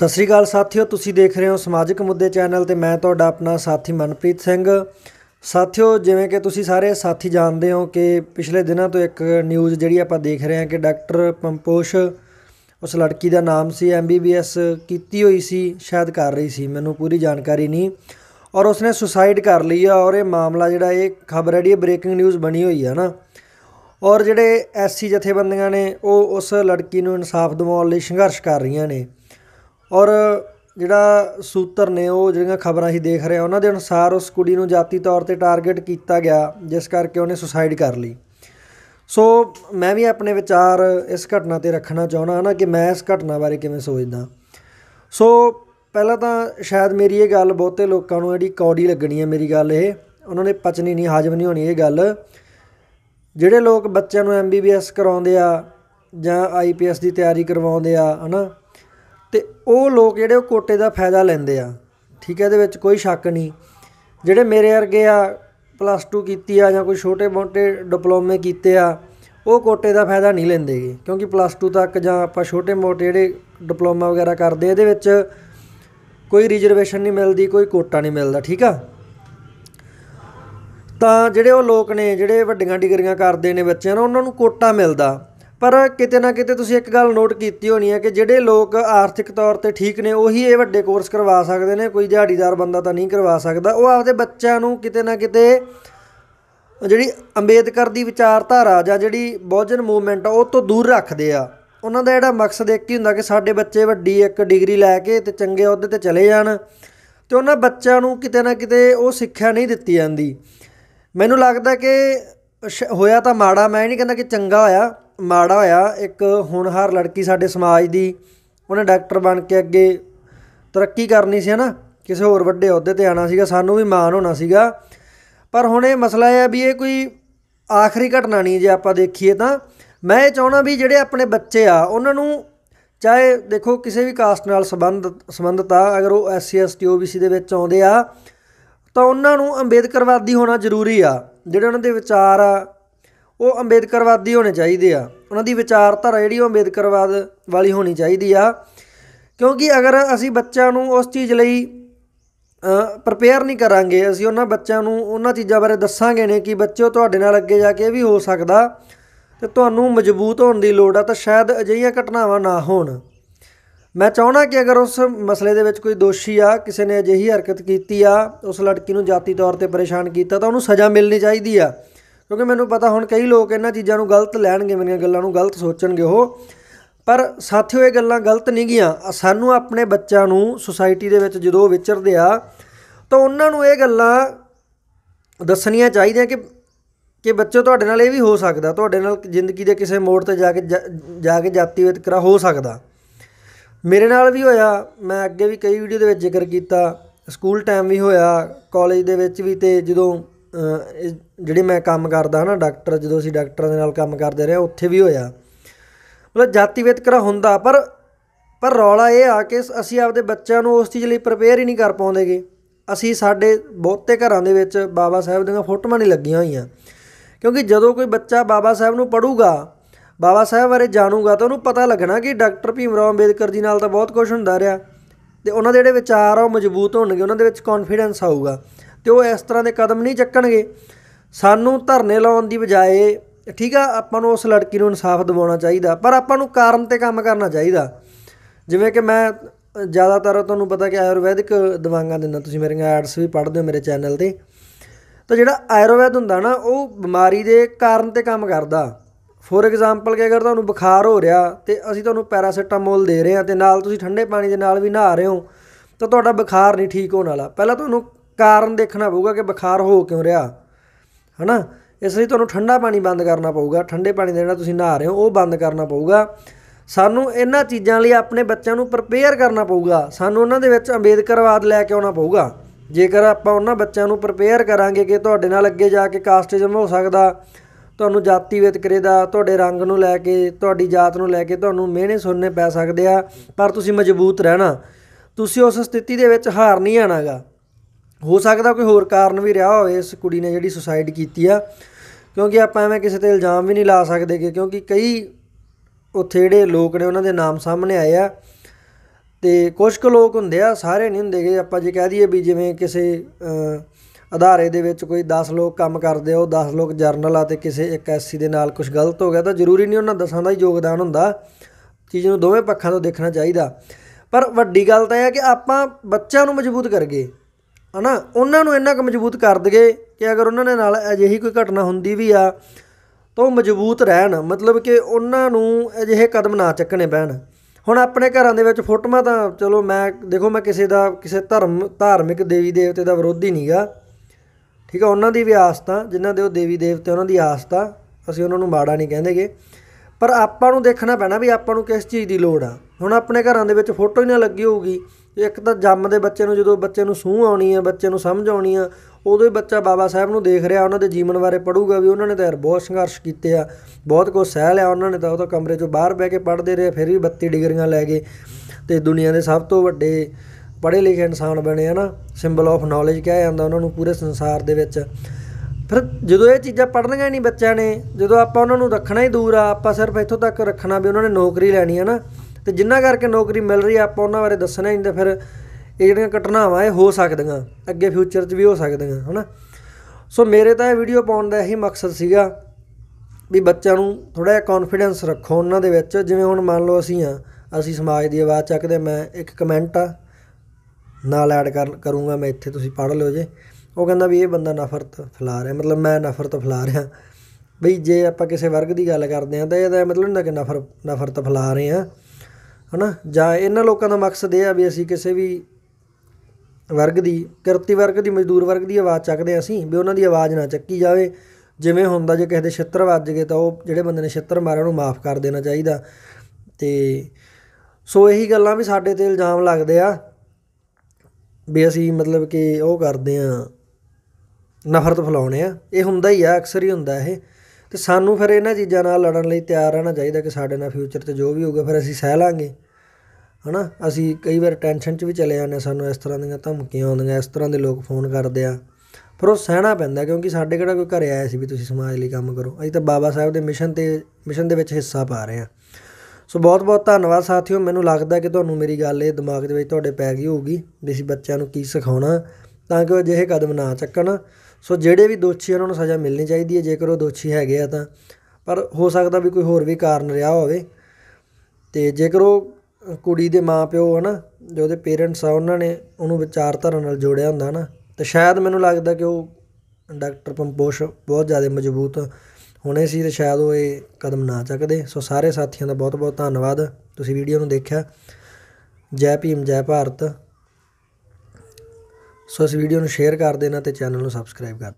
ਸਤਿ ਸ੍ਰੀ ਅਕਾਲ ਸਾਥੀਓ ਤੁਸੀਂ ਦੇਖ ਰਹੇ ਹੋ ਸਮਾਜਿਕ ਮੁੱਦੇ ਚੈਨਲ ਤੇ ਮੈਂ ਤੁਹਾਡਾ ਆਪਣਾ ਸਾਥੀ ਮਨਪ੍ਰੀਤ ਸਿੰਘ ਸਾਥਿਓ ਜਿਵੇਂ ਕਿ ਤੁਸੀਂ ਸਾਰੇ ਸਾਥੀ ਜਾਣਦੇ ਹੋ ਕਿ ਪਿਛਲੇ ਦਿਨਾਂ ਤੋਂ ਇੱਕ ਨਿਊਜ਼ ਜਿਹੜੀ ਆਪਾਂ ਦੇਖ ਰਹੇ ਹਾਂ ਕਿ ਡਾਕਟਰ ਪੰਪੋਸ਼ ਉਸ ਲੜਕੀ ਦਾ ਨਾਮ ਸੀ ਐਮਬੀਬੀਐਸ ਕੀਤੀ ਹੋਈ ਸੀ ਸ਼ਾਇਦ ਕਰ ਰਹੀ ਸੀ ਮੈਨੂੰ ਪੂਰੀ ਜਾਣਕਾਰੀ ਨਹੀਂ ਔਰ ਉਸਨੇ ਸੁਸਾਈਡ ਕਰ ਲਈ ਆ ਔਰ ਇਹ ਮਾਮਲਾ ਜਿਹੜਾ ਇਹ ਖਬਰ ਹੈ ਜਿਹੜੀ ਬ੍ਰੇਕਿੰਗ ਨਿਊਜ਼ ਬਣੀ ਹੋਈ ਹੈ ਨਾ ਔਰ ਜਿਹੜੇ ਐਸਸੀ ਜਥੇਬੰਦੀਆਂ ਨੇ ਉਹ ਉਸ ਲੜਕੀ ਨੂੰ ਇਨਸਾਫ ਦਿਵਾਉਣ ਲਈ ਸੰਘਰਸ਼ ਕਰ ਰਹੀਆਂ ਨੇ ਔਰ ਜਿਹੜਾ ਸੂਤਰ ਨੇ ਉਹ ਜਿਹੜੀਆਂ ਖਬਰਾਂ ਅਸੀਂ ਦੇਖ ਰਹੇ ਹਾਂ ਉਹਨਾਂ ਦੇ ਅਨੁਸਾਰ ਉਸ ਕੁੜੀ ਨੂੰ ਜਾਤੀ ਤੌਰ ਤੇ ਟਾਰਗੇਟ ਕੀਤਾ ਗਿਆ ਜਿਸ ਕਰਕੇ ਉਹਨੇ ਸੁਸਾਈਡ ਕਰ ਲਈ ਸੋ ਮੈਂ ਵੀ ਆਪਣੇ ਵਿਚਾਰ ਇਸ ਘਟਨਾ ਤੇ ਰੱਖਣਾ ਚਾਹਣਾ ਹਾਂ ਨਾ ਕਿ ਮੈਂ ਇਸ ਘਟਨਾ ਬਾਰੇ ਕਿਵੇਂ ਸੋਚਦਾ ਸੋ ਪਹਿਲਾਂ ਤਾਂ ਸ਼ਾਇਦ ਮੇਰੀ ਇਹ ਗੱਲ ਬਹੁਤੇ ਲੋਕਾਂ ਨੂੰ ਜਿਹੜੀ ਕੌੜੀ ਲੱਗਣੀ ਹੈ ਮੇਰੀ ਗੱਲ ਇਹ ਉਹਨਾਂ ਨੇ ਪਚਣੀ ਨਹੀਂ ਹਾਜ਼ਮ ਨਹੀਂ ਹੋਣੀ ਇਹ ਗੱਲ ਜਿਹੜੇ ਲੋਕ ਬੱਚਿਆਂ ਨੂੰ ਐਮਬੀਬੀਐਸ ਕਰਾਉਂਦੇ ਆ ਜਾਂ ਆਈਪੀਐਸ ਦੀ ਤਿਆਰੀ ਕਰਵਾਉਂਦੇ ਆ ਹਨਾ ਤੇ ਉਹ ਲੋਕ ਜਿਹੜੇ ਉਹ ਕੋਟੇ ਦਾ ਫਾਇਦਾ ਲੈਂਦੇ ਆ ਠੀਕ ਹੈ ਇਹਦੇ ਵਿੱਚ ਕੋਈ ਸ਼ੱਕ ਨਹੀਂ ਜਿਹੜੇ ਮੇਰੇ ਵਰਗੇ ਆ ਪਲੱਸ 2 ਕੀਤੀ ਆ ਜਾਂ ਕੋਈ ਛੋਟੇ-ਮੋਟੇ ਡਿਪਲੋਮੇ ਕੀਤੇ ਆ ਉਹ ਕੋਟੇ ਦਾ ਫਾਇਦਾ ਨਹੀਂ ਲੈਂਦੇਗੇ ਕਿਉਂਕਿ ਪਲੱਸ 2 ਤੱਕ ਜਾਂ ਆਪਾਂ ਛੋਟੇ-ਮੋਟੇ ਜਿਹੜੇ ਡਿਪਲੋਮਾ ਵਗੈਰਾ ਕਰਦੇ ਇਹਦੇ ਵਿੱਚ ਕੋਈ ਰਿਜ਼ਰਵੇਸ਼ਨ ਨਹੀਂ ਮਿਲਦੀ ਕੋਈ ਕੋਟਾ ਨਹੀਂ ਮਿਲਦਾ ਠੀਕ ਆ ਤਾਂ ਜਿਹੜੇ ਉਹ ਲੋਕ ਨੇ ਜਿਹੜੇ ਵੱਡੀਆਂ ਡਿਗਰੀਆਂ ਕਰਦੇ ਨੇ ਬੱਚਿਆਂ ਨੂੰ ਉਹਨਾਂ ਨੂੰ ਕੋਟਾ ਮਿਲਦਾ ਪਰ ਕਿਤੇ ਨਾ ਕਿਤੇ ਤੁਸੀਂ ਇੱਕ ਗੱਲ ਨੋਟ ਕੀਤੀ ਹੋਣੀ ਹੈ ਕਿ ਜਿਹੜੇ ਲੋਕ ਆਰਥਿਕ ਤੌਰ ਤੇ ਠੀਕ ਨੇ ਉਹੀ ਇਹ ਵੱਡੇ ਕੋਰਸ ਕਰਵਾ ਸਕਦੇ ਨੇ ਕੋਈ ਦਿਹਾੜੀਦਾਰ ਬੰਦਾ ਤਾਂ ਨਹੀਂ ਕਰਵਾ ਸਕਦਾ ਉਹ ਆਪਦੇ ਬੱਚਿਆਂ ਨੂੰ ਕਿਤੇ ਨਾ ਕਿਤੇ ਜਿਹੜੀ ਅੰਬੇਦਕਰ ਦੀ ਵਿਚਾਰਧਾਰਾ ਜਾਂ ਜਿਹੜੀ ਬੋਝਨ ਮੂਵਮੈਂਟ ਆ ਉਹ ਤੋਂ ਦੂਰ ਰੱਖਦੇ ਆ ਉਹਨਾਂ ਦਾ ਜਿਹੜਾ ਮਕਸਦ ਇੱਕ ਹੀ ਹੁੰਦਾ ਕਿ ਸਾਡੇ ਬੱਚੇ ਵੱਡੀ ਇੱਕ ਡਿਗਰੀ ਲੈ ਕੇ ਤੇ ਚੰਗੇ ਅਹੁਦੇ ਤੇ ਚਲੇ ਜਾਣ ਤੇ ਉਹਨਾਂ ਬੱਚਿਆਂ ਨੂੰ ਕਿਤੇ ਨਾ ਕਿਤੇ ਉਹ ਸਿੱਖਿਆ ਨਹੀਂ ਦਿੱਤੀ ਜਾਂਦੀ ਮੈਨੂੰ ਲੱਗਦਾ ਕਿ ਹੋਇਆ ਤਾਂ ਮਾੜਾ ਮੈਂ ਨਹੀਂ ਕਹਿੰਦਾ ਕਿ ਚੰਗਾ ਹੋਇਆ ਮਾੜਾ ਹੋਇਆ ਇੱਕ ਹੁਣਹਾਰ ਲੜਕੀ ਸਾਡੇ ਸਮਾਜ ਦੀ ਉਹਨੇ ਡਾਕਟਰ ਬਣ ਕੇ ਅੱਗੇ ਤਰੱਕੀ ਕਰਨੀ ਸੀ ਹਨਾ ਕਿਸੇ ਹੋਰ ਵੱਡੇ ਅਹੁਦੇ ਤੇ ਆਣਾ ਸੀਗਾ ਸਾਨੂੰ ਵੀ ਮਾਣ ਹੋਣਾ ਸੀਗਾ ਪਰ ਹੁਣ ਇਹ ਮਸਲਾ ਇਹ ਆ ਵੀ ਇਹ ਕੋਈ ਆਖਰੀ ਘਟਨਾ ਨਹੀਂ ਜੇ ਆਪਾਂ ਦੇਖੀਏ ਤਾਂ ਮੈਂ ਇਹ ਚਾਹਣਾ ਵੀ ਜਿਹੜੇ ਆਪਣੇ ਬੱਚੇ ਆ ਉਹਨਾਂ ਨੂੰ ਚਾਹੇ ਦੇਖੋ ਕਿਸੇ ਵੀ ਕਾਸਟ ਨਾਲ ਸੰਬੰਧ ਸੰਬੰਧਤ ਆ ਅਗਰ ਉਹ ਐਸਸੀ ਐਸਟੀ ਓਬੀਸੀ ਦੇ ਵਿੱਚ ਆਉਂਦੇ ਆ ਤਾਂ ਉਹਨਾਂ ਨੂੰ ਅੰਬੇਦਕਰਵਾਦੀ ਹੋਣਾ ਜ਼ਰੂਰੀ ਆ ਜਿਹੜੇ ਉਹਨਾਂ ਦੇ ਵਿਚਾਰ ਆ ਉਹ ਅੰਬੇਦਕਰਵਾਦੀ ਹੋਣੇ ਚਾਹੀਦੇ ਆ ਉਹਨਾਂ ਦੀ ਵਿਚਾਰਧਾਰਾ ਜਿਹੜੀ ਉਹ ਅੰਬੇਦਕਰਵਾਦ ਵਾਲੀ ਹੋਣੀ ਚਾਹੀਦੀ ਆ ਕਿਉਂਕਿ ਅਗਰ ਅਸੀਂ ਬੱਚਿਆਂ ਨੂੰ ਉਸ ਚੀਜ਼ ਲਈ ਪ੍ਰਪੇਅਰ ਨਹੀਂ ਕਰਾਂਗੇ ਅਸੀਂ ਉਹਨਾਂ ਬੱਚਿਆਂ ਨੂੰ ਉਹਨਾਂ ਚੀਜ਼ਾਂ ਬਾਰੇ ਦੱਸਾਂਗੇ ਨਹੀਂ ਕਿ ਬੱਚਿਓ ਤੁਹਾਡੇ ਨਾਲ ਅੱਗੇ ਜਾ ਕੇ ਇਹ ਵੀ ਹੋ ਸਕਦਾ ਤੇ ਤੁਹਾਨੂੰ ਮਜ਼ਬੂਤ ਹੋਣ ਦੀ ਲੋੜ ਆ ਤਾਂ ਸ਼ਾਇਦ ਅਜਿਹੀਆਂ ਘਟਨਾਵਾਂ ਨਾ ਹੋਣ ਮੈਂ ਚਾਹਣਾ ਕਿ ਅਗਰ ਉਸ ਮਸਲੇ ਦੇ ਵਿੱਚ ਕੋਈ ਦੋਸ਼ੀ ਆ ਕਿਸੇ ਨੇ ਅਜਿਹੀ ਹਰਕਤ ਕੀਤੀ ਆ ਉਸ ਲੜਕੀ ਨੂੰ ਜਾਤੀ ਤੌਰ ਤੇ ਪਰੇਸ਼ਾਨ ਕੀਤਾ ਤਾਂ ਉਹਨੂੰ ਸਜ਼ਾ ਮਿਲਣੀ ਚਾਹੀਦੀ ਆ ਕਿਉਂਕਿ ਮੈਨੂੰ ਪਤਾ ਹੁਣ ਕਈ ਲੋਕ ਇਹਨਾਂ ਚੀਜ਼ਾਂ ਨੂੰ ਗਲਤ ਲੈਣਗੇ ਮੇਰੀਆਂ ਗੱਲਾਂ ਨੂੰ ਗਲਤ ਸੋਚਣਗੇ ਉਹ ਪਰ ਸਾਥੀਓ ਇਹ ਗੱਲਾਂ ਗਲਤ ਨਹੀਂ ਗੀਆਂ ਸਾਨੂੰ ਆਪਣੇ ਬੱਚਿਆਂ ਨੂੰ ਸੁਸਾਇਟੀ ਦੇ ਵਿੱਚ ਜਦੋਂ ਵਿਚਰਦੇ ਆ ਤਾਂ ਉਹਨਾਂ ਨੂੰ ਇਹ ਗੱਲਾਂ ਦੱਸਣੀਆਂ ਚਾਹੀਦੀਆਂ ਕਿ ਕਿ ਬੱਚੇ ਤੁਹਾਡੇ ਨਾਲ ਇਹ ਵੀ ਹੋ ਸਕਦਾ ਤੁਹਾਡੇ ਨਾਲ ਜ਼ਿੰਦਗੀ ਦੇ ਕਿਸੇ ਮੋੜ ਤੇ ਜਾ ਕੇ ਜਾ ਕੇ ਜਾਤੀ ਵਿਤਕਰਾ ਹੋ ਸਕਦਾ ਮੇਰੇ ਨਾਲ ਵੀ ਹੋਇਆ ਮੈਂ ਅੱਗੇ ਵੀ ਕਈ ਵੀਡੀਓ ਦੇ ਵਿੱਚ ਜ਼ਿਕਰ ਕੀਤਾ ਸਕੂਲ ਟਾਈਮ ਵੀ ਹੋਇਆ ਕਾਲਜ ਦੇ ਵਿੱਚ ਵੀ ਤੇ ਜਦੋਂ ਜਿਹੜੇ ਮੈਂ ਕੰਮ ਕਰਦਾ ਹਨਾ ਡਾਕਟਰ ਜਦੋਂ ਅਸੀਂ ਡਾਕਟਰਾਂ ਦੇ ਨਾਲ ਕੰਮ ਕਰਦੇ ਰਹੇ ਉੱਥੇ ਵੀ ਹੋਇਆ ਮਤਲਬ ਜਾਤੀ ਕਰਾ ਹੁੰਦਾ ਪਰ ਪਰ ਰੌਲਾ ਇਹ ਆ ਕਿ ਅਸੀਂ ਆਪਦੇ ਬੱਚਿਆਂ ਨੂੰ ਉਸ ਚੀਜ਼ ਲਈ ਪ੍ਰਪੇਅਰ ਹੀ ਨਹੀਂ ਕਰ ਪਾਉਂਦੇਗੇ ਅਸੀਂ ਸਾਡੇ ਬਹੁਤੇ ਘਰਾਂ ਦੇ ਵਿੱਚ ਬਾਬਾ ਸਾਹਿਬ ਦੀਆਂ ਫੋਟੋਆਂ ਨਹੀਂ ਲੱਗੀਆਂ ਹੋਈਆਂ ਕਿਉਂਕਿ ਜਦੋਂ ਕੋਈ ਬੱਚਾ ਬਾਬਾ ਸਾਹਿਬ ਨੂੰ ਪੜੂਗਾ ਬਾਬਾ ਸਾਹਿਬ ਬਾਰੇ ਜਾਣੂਗਾ ਤਾਂ ਉਹਨੂੰ ਪਤਾ ਲੱਗਣਾ ਕਿ ਡਾਕਟਰ ਭੀਮ ਰਾਓ ਅੰਬੇਦਕਰ ਜੀ ਨਾਲ ਤਾਂ ਬਹੁਤ ਕੁਝ ਹੁੰਦਾ ਰਿਹਾ ਤੇ ਉਹਨਾਂ ਦੇ ਜਿਹੜੇ ਵਿਚਾਰ ਆ ਉਹ ਮਜ਼ਬੂਤ ਹੋਣਗੇ ਉਹਨਾਂ ਦੇ ਵਿੱਚ ਕੌਨਫੀਡੈਂਸ ਆਊਗਾ ਤੇ ਉਹ ਇਸ ਤਰ੍ਹਾਂ ਦੇ ਕਦਮ ਨਹੀਂ ਚੱਕਣਗੇ ਸਾਨੂੰ ਧਰਨੇ ਲਾਉਣ ਦੀ ਬਜਾਏ ਠੀਕ ਆ ਆਪਾਂ ਨੂੰ ਉਸ ਲੜਕੀ ਨੂੰ ਇਨਸਾਫ ਦਿਵਾਉਣਾ ਚਾਹੀਦਾ ਪਰ ਆਪਾਂ ਨੂੰ ਕਾਰਨ ਤੇ ਕੰਮ ਕਰਨਾ ਚਾਹੀਦਾ ਜਿਵੇਂ ਕਿ ਮੈਂ ਜ਼ਿਆਦਾਤਰ ਤੁਹਾਨੂੰ ਪਤਾ ਕਿ ਆਯੁਰਵੈਦਿਕ ਦਵਾਈਆਂ ਦਿੰਦਾ ਤੁਸੀਂ ਮੇਰੀਆਂ ਐਡਸ ਵੀ ਪੜ੍ਹਦੇ ਹੋ ਮੇਰੇ ਚੈਨਲ ਤੇ ਤਾਂ ਜਿਹੜਾ ਆਯੁਰਵੈਦ ਹੁੰਦਾ ਨਾ ਉਹ ਬਿਮਾਰੀ ਦੇ ਕਾਰਨ ਤੇ ਕੰਮ ਕਰਦਾ ਫੋਰ ਐਗਜ਼ਾਮਪਲ ਕਿ ਅਗਰ ਤੁਹਾਨੂੰ ਬੁਖਾਰ ਹੋ ਰਿਹਾ ਤੇ ਅਸੀਂ ਤੁਹਾਨੂੰ ਪੈਰਾਸੀਟਾਮੋਲ ਦੇ ਰਹੇ ਹਾਂ ਤੇ ਨਾਲ ਤੁਸੀਂ ਠੰਡੇ ਪਾਣੀ ਦੇ ਨਾਲ ਵੀ ਨਹਾ ਰਹੇ ਹੋ ਤਾਂ ਤੁਹਾਡਾ ਬੁਖਾਰ ਨਹੀਂ ਠੀਕ ਹੋਣ ਵਾਲਾ ਪਹਿਲਾਂ ਤੁਹਾਨੂੰ ਕਾਰਨ ਦੇਖਣਾ ਪਊਗਾ ਕਿ ਬੁਖਾਰ ਹੋ ਕਿਉਂ ਰਿਹਾ ਹਨਾ ਇਸ ਲਈ ਤੁਹਾਨੂੰ ਠੰਡਾ ਪਾਣੀ ਬੰਦ ਕਰਨਾ ਪਊਗਾ ਠੰਡੇ ਪਾਣੀ ਦਾ ਜਿਹੜਾ ਤੁਸੀਂ ਨਹਾ ਰਹੇ ਹੋ ਉਹ ਬੰਦ ਕਰਨਾ ਪਊਗਾ ਸਾਨੂੰ ਇਹਨਾਂ ਚੀਜ਼ਾਂ ਲਈ ਆਪਣੇ ਬੱਚਿਆਂ ਨੂੰ ਪ੍ਰਪੇਅਰ ਕਰਨਾ ਪਊਗਾ ਸਾਨੂੰ ਉਹਨਾਂ ਦੇ ਵਿੱਚ ਅੰਬੇਦਕਰਵਾਦ ਲੈ ਕੇ ਆਉਣਾ ਪਊਗਾ ਜੇਕਰ ਆਪਾਂ ਉਹਨਾਂ ਬੱਚਿਆਂ ਨੂੰ ਪ੍ਰਪੇਅਰ ਕਰਾਂਗੇ ਕਿ ਤੁਹਾਡੇ ਨਾਲ ਅੱਗੇ ਜਾ ਕੇ ਕਾਸਟਿਜ਼ਮ ਹੋ ਸਕਦਾ ਤੁਹਾਨੂੰ ਜਾਤੀ ਵਿਤਕਰੇ ਦਾ ਤੁਹਾਡੇ ਰੰਗ ਨੂੰ ਲੈ ਕੇ ਤੁਹਾਡੀ ਜਾਤ ਨੂੰ ਲੈ ਕੇ ਤੁਹਾਨੂੰ ਮਿਹਣੇ ਸੁਣਨੇ ਪੈ ਸਕਦੇ ਆ ਪਰ ਤੁਸੀਂ ਮਜ਼ਬੂਤ ਰਹਿਣਾ ਤੁਸੀਂ ਉਸ ਸਥਿਤੀ ਦੇ ਵਿੱਚ ਹਾਰ ਨਹੀਂ ਆਣਾਗਾ ਹੋ ਸਕਦਾ ਕੋਈ ਹੋਰ ਕਾਰਨ ਵੀ ਰਿਹਾ ਹੋਵੇ ਇਸ ਕੁੜੀ ਨੇ ਜਿਹੜੀ ਸੁਸਾਇਸਾਈਡ ਕੀਤੀ ਆ ਕਿਉਂਕਿ ਆਪਾਂ ਐਵੇਂ ਕਿਸੇ ਤੇ ਇਲਜ਼ਾਮ ਵੀ ਨਹੀਂ ਲਾ ਸਕਦੇ ਕਿਉਂਕਿ ਕਈ ਉੱਥੇ ਜਿਹੜੇ ਲੋਕ ਨੇ ਉਹਨਾਂ ਦੇ ਨਾਮ ਸਾਹਮਣੇ ਆਏ ਆ ਤੇ ਕੁਝ ਕੁ ਲੋਕ ਹੁੰਦੇ ਆ ਸਾਰੇ ਨਹੀਂ ਹੁੰਦੇਗੇ ਆਪਾਂ ਜੇ ਕਹਿ ਦਈਏ ਵੀ ਜਿਵੇਂ ਕਿਸੇ ਅਧਾਰੇ ਦੇ ਵਿੱਚ ਕੋਈ 10 ਲੋਕ ਕੰਮ ਕਰਦੇ ਆ ਉਹ 10 ਲੋਕ ਜਰਨਲ ਆ ਤੇ ਕਿਸੇ ਇੱਕ ਐਸਸੀ ਦੇ ਨਾਲ ਕੁਝ ਗਲਤ ਹੋ ਗਿਆ ਤਾਂ ਜ਼ਰੂਰੀ ਨਹੀਂ ਉਹਨਾਂ ਦਸਾਂ ਦਾ ਹੀ ਯੋਗਦਾਨ ਹੁੰਦਾ ਚੀਜ਼ ਨੂੰ ਦੋਵੇਂ ਪੱਖਾਂ ਤੋਂ ਦੇਖਣਾ ਚਾਹੀਦਾ ਪਰ ਵੱਡੀ ਗੱਲ ਤਾਂ ਇਹ ਹੈ ਕਿ ਆਪਾਂ ਬੱਚਿਆਂ ਨੂੰ ਮਜ਼ਬੂਤ ਕਰਗੇ ਹਨਾ ਉਹਨਾਂ ਨੂੰ ਇੰਨਾ ਕੁ ਮਜ਼ਬੂਤ ਕਰ ਦਗੇ ਕਿ ਅਗਰ ਉਹਨਾਂ ਦੇ ਨਾਲ ਅਜਿਹੀ ਕੋਈ ਘਟਨਾ ਹੁੰਦੀ ਵੀ ਆ ਤਾਂ ਉਹ ਮਜ਼ਬੂਤ ਰਹਿਣ ਮਤਲਬ ਕਿ ਉਹਨਾਂ ਨੂੰ ਅਜਿਹੇ ਕਦਮ ਨਾ ਚੱਕਣੇ ਪੈਣ ਹੁਣ ਆਪਣੇ ਘਰਾਂ ਦੇ ਵਿੱਚ ਫੋਟੋਆਂ ਤਾਂ ਚਲੋ ਮੈਂ ਦੇਖੋ ਮੈਂ ਕਿਸੇ ਦਾ ਕਿਸੇ ਧਰਮ ਧਾਰਮਿਕ ਦੇਵੀ ਦੇਵਤੇ ਦਾ ਵਿਰੋਧੀ ਨਹੀਂਗਾ ਠੀਕ ਆ ਉਹਨਾਂ ਦੀ ਵੀ ਆਸਤਾ ਜਿਨ੍ਹਾਂ ਦੇ ਉਹ ਦੇਵੀ ਦੇਵਤੇ ਉਹਨਾਂ ਦੀ ਆਸਤਾ ਅਸੀਂ ਉਹਨਾਂ ਨੂੰ ਮਾੜਾ ਨਹੀਂ ਕਹਿੰਦੇਗੇ ਪਰ ਆਪਾਂ ਨੂੰ ਦੇਖਣਾ ਪੈਣਾ ਵੀ ਆਪਾਂ ਨੂੰ ਕਿਸ ਚੀਜ਼ ਦੀ ਲੋੜ ਆ ਹੁਣ ਆਪਣੇ ਘਰਾਂ ਦੇ ਵਿੱਚ ਫੋਟੋ ਹੀ ਨਾ ਲੱਗੀ ਹੋਊਗੀ ਇੱਕ ਤਾਂ ਜੰਮ ਦੇ ਬੱਚੇ ਨੂੰ ਜਦੋਂ ਬੱਚੇ ਨੂੰ ਸੂਹ ਆਉਣੀ ਆ ਬੱਚੇ ਨੂੰ ਸਮਝ ਆਉਣੀ ਆ ਉਦੋਂ ਹੀ ਬੱਚਾ ਬਾਬਾ ਸਾਹਿਬ ਨੂੰ ਦੇਖ ਰਿਹਾ ਉਹਨਾਂ ਦੇ ਜੀਵਨ ਬਾਰੇ ਪੜੂਗਾ ਵੀ ਉਹਨਾਂ ਨੇ ਤਾਂ ਯਾਰ ਬਹੁਤ ਸੰਘਰਸ਼ ਕੀਤੇ ਆ ਬਹੁਤ ਕੁਝ ਸਹਿ ਲਿਆ ਉਹਨਾਂ ਨੇ ਤਾਂ ਉਹ ਤਾਂ ਕਮਰੇ 'ਚੋਂ ਬਾਹਰ ਬਹਿ ਕੇ ਪੜ੍ਹਦੇ ਰਹੇ ਫਿਰ ਵੀ 32 ਡਿਗਰੀਆਂ ਲੈ ਗਏ ਤੇ ਦੁਨੀਆ ਦੇ ਸਭ ਤੋਂ ਵੱਡੇ ਪੜ੍ਹੇ ਲਿਖੇ ਇਨਸਾਨ ਬਣੇ ਹਨ ਸਿੰਬਲ ਆਫ ਨੌਲੇਜ ਕਿਹਾ ਜਾਂਦਾ ਉਹਨਾਂ ਨੂੰ ਪੂਰੇ ਸੰਸਾਰ ਦੇ ਵਿੱਚ ਫਿਰ ਜਦੋਂ ਇਹ ਚੀਜ਼ਾਂ ਪੜ੍ਹਨੀਆਂ ਹੀ ਨਹੀਂ ਬੱਚਿਆਂ ਨੇ ਜਦੋਂ ਆਪਾਂ ਉਹਨਾਂ ਨੂੰ ਰੱਖਣਾ ਹੀ ਦੂਰ ਆ ਆਪਾਂ ਸਿਰਫ ਇੱਥੋਂ ਤੱਕ ਰੱਖਣਾ ਵੀ ਉਹਨਾਂ ਨੇ ਨੌਕਰੀ ਲੈਣੀ ਹੈ ਨਾ ਤੇ ਜਿੰਨਾ ਕਰਕੇ ਨੌਕਰੀ ਮਿਲ ਰਹੀ ਆ ਆਪਾਂ ਉਹਨਾਂ ਬਾਰੇ ਦੱਸਣਾ ਨਹੀਂ ਫਿਰ ਇਹ ਜਿਹੜੀਆਂ ਘਟਨਾਵਾਂ ਇਹ ਹੋ ਸਕਦੀਆਂ ਅੱਗੇ ਫਿਊਚਰ 'ਚ ਵੀ ਹੋ ਸਕਦੀਆਂ ਹਨਾ ਸੋ ਮੇਰੇ ਤਾਂ ਇਹ ਵੀਡੀਓ ਪਾਉਣ ਦਾ ਇਹੀ ਮਕਸਦ ਸੀਗਾ ਵੀ ਬੱਚਿਆਂ ਨੂੰ ਥੋੜਾ ਜਿਹਾ ਕੌਨਫੀਡੈਂਸ ਰੱਖੋ ਉਹਨਾਂ ਦੇ ਵਿੱਚ ਜਿਵੇਂ ਹੁਣ ਮੰਨ ਲਓ ਅਸੀਂ ਆ ਅਸੀਂ ਸਮਾਜ ਦੀ ਆਵਾਜ਼ ਚੱਕਦੇ ਮੈਂ ਇੱਕ ਕਮੈਂਟ ਆ ਨਾਲ ਐਡ ਕਰੂੰਗਾ ਮੈਂ ਇੱਥੇ ਤੁਸੀਂ ਪੜ੍ਹ ਲਿਓ ਜੇ ਉਹ ਕਹਿੰਦਾ ਵੀ ਇਹ ਬੰਦਾ ਨਫ਼ਰਤ ਫਲਾ ਰਿਹਾ ਮਤਲਬ ਮੈਂ ਨਫ਼ਰਤ ਫਲਾ ਰਿਹਾ ਬਈ ਜੇ ਆਪਾਂ ਕਿਸੇ ਵਰਗ ਦੀ ਗੱਲ ਕਰਦੇ ਆ ਤਾਂ ਇਹਦਾ ਮਤਲਬ ਨਹੀਂ ਹੁੰਦਾ ਕਿ ਨਫ਼ਰ ਨਫ਼ਰਤ ਫਲਾ ਰਹੇ ਆ ਹਨਾ ਜਾਂ ਇਹਨਾਂ ਲੋਕਾਂ ਦਾ ਮਕਸਦ ਇਹ ਆ ਵੀ ਅਸੀਂ ਕਿਸੇ ਵੀ ਵਰਗ ਦੀ ਕਿਰਤੀ ਵਰਗ ਦੀ ਮਜ਼ਦੂਰ ਵਰਗ ਦੀ ਆਵਾਜ਼ ਚੱਕਦੇ ਅਸੀਂ ਵੀ ਉਹਨਾਂ ਦੀ ਆਵਾਜ਼ ਨਾ ਚੱਕੀ ਜਾਵੇ ਜਿਵੇਂ ਹੁੰਦਾ ਜੇ ਕਿਸੇ ਦੇ ਛਿੱਤਰ ਵੱਜ ਗਏ ਤਾਂ ਉਹ ਜਿਹੜੇ ਬੰਦੇ ਨੇ ਛਿੱਤਰ ਮਾਰਿਆ ਉਹਨੂੰ ਮਾਫ ਕਰ ਦੇਣਾ ਚਾਹੀਦਾ ਤੇ ਸੋ ਇਹੀ ਗੱਲਾਂ ਵੀ ਸਾਡੇ ਤੇ ਇਲਜ਼ਾਮ ਲੱਗਦੇ ਆ ਵੀ ਅਸੀਂ ਮਤਲਬ ਕਿ ਉਹ ਕਰਦੇ ਆ ਨਫ਼ਰਤ ਫਲਾਉਣੇ ਆ ਇਹ ਹੁੰਦਾ ਹੀ ਆ ਅਕਸਰ ਹੀ ਹੁੰਦਾ ਇਹ ਤੇ ਸਾਨੂੰ ਫਿਰ ਇਹਨਾਂ ਚੀਜ਼ਾਂ ਨਾਲ ਲੜਨ ਲਈ ਤਿਆਰ ਰਹਿਣਾ ਚਾਹੀਦਾ ਕਿ ਸਾਡੇ ਨਾਲ ਫਿਊਚਰ 'ਚ ਜੋ ਵੀ ਹੋਊਗਾ ਫਿਰ ਅਸੀਂ ਸਹਿ ਲਾਂਗੇ ਹਨਾ ਅਸੀਂ ਕਈ ਵਾਰ ਟੈਨਸ਼ਨ 'ਚ ਵੀ ਚਲੇ ਜਾਂਦੇ ਸਾਨੂੰ ਇਸ ਤਰ੍ਹਾਂ ਦੀਆਂ ਧਮਕੀਆਂ ਆਉਂਦੀਆਂ ਇਸ ਤਰ੍ਹਾਂ ਦੇ ਲੋਕ ਫੋਨ ਕਰਦੇ ਆ ਪਰ ਉਹ ਸਹਿਣਾ ਪੈਂਦਾ ਕਿਉਂਕਿ ਸਾਡੇ ਕਿਹੜਾ ਕੋਈ ਘਰੇ ਆਇਆ ਸੀ ਵੀ ਤੁਸੀਂ ਸਮਾਜ ਲਈ ਕੰਮ ਕਰੋ ਅਸੀਂ ਤਾਂ ਬਾਬਾ ਸਾਹਿਬ ਦੇ ਮਿਸ਼ਨ ਤੇ ਮਿਸ਼ਨ ਦੇ ਵਿੱਚ ਹਿੱਸਾ ਪਾ ਰਹੇ ਆ ਸੋ ਬਹੁਤ ਬਹੁਤ ਧੰਨਵਾਦ ਸਾਥੀਓ ਮੈਨੂੰ ਲੱਗਦਾ ਕਿ ਤੁਹਾਨੂੰ ਮੇਰੀ ਗੱਲ ਇਹ ਦਿਮਾਗ ਦੇ ਵਿੱਚ ਤੁਹਾਡੇ ਪੈ ਗਈ ਹੋਊਗੀ ਵੀ ਅਸੀਂ ਬੱਚਿਆਂ ਨੂੰ ਕੀ ਸਿਖਾਉਣਾ ਤਾਂ ਕਿ ਉਹ ਅਜਿਹੇ ਕਦਮ ਨਾ ਚੱਕਣ ਸੋ ਜਿਹੜੇ ਵੀ ਦੋਸ਼ੀ ਉਹਨਾਂ ਨੂੰ ਸਜ਼ਾ ਮਿਲਣੀ ਚਾਹੀਦੀ ਹੈ ਜੇਕਰ ਉਹ ਦੋਸ਼ੀ ਹੈਗੇ ਆ ਤਾਂ ਪਰ ਹੋ ਸਕਦਾ ਵੀ ਕੋਈ ਹੋਰ ਵੀ ਕਾਰਨ ਰਿਹਾ ਹੋਵੇ ਤੇ ਜੇਕਰ ਉਹ ਕੁੜੀ ਦੇ ਮਾਪਿਓ ਹਨਾ ਜੋ ਉਹਦੇ ਪੇਰੈਂਟਸ ਆ ਉਹਨਾਂ ਨੇ ਉਹਨੂੰ ਵਿਚਾਰਧਾਰਾ ਨਾਲ ਜੋੜਿਆ ਹੁੰਦਾ ਹਨਾ ਤੇ ਸ਼ਾਇਦ ਮੈਨੂੰ ਲੱਗਦਾ ਕਿ ਉਹ ਡਾਕਟਰ ਪੰਪੋਸ਼ ਬਹੁਤ ਜ਼ਿਆਦਾ ਮਜ਼ਬੂਤ ਹੋਣੇ ਸੀ ਤੇ ਸ਼ਾਇਦ ਉਹ ਇਹ ਕਦਮ ਨਾ ਚੱਕਦੇ ਸੋ ਸਾਰੇ ਸਾਥੀਆਂ ਦਾ ਬਹੁਤ ਬਹੁਤ ਧੰਨਵਾਦ ਤੁਸੀਂ ਵੀਡੀਓ ਨੂੰ ਦੇਖਿਆ ਜੈ ਭੀਮ ਜੈ ਭਾਰਤ ਸੋ ਇਸ ਵੀਡੀਓ ਨੂੰ ਸ਼ੇਅਰ ਕਰ ਦੇਣਾ ਤੇ ਚੈਨਲ ਨੂੰ ਸਬਸਕ੍ਰਾਈਬ ਕਰ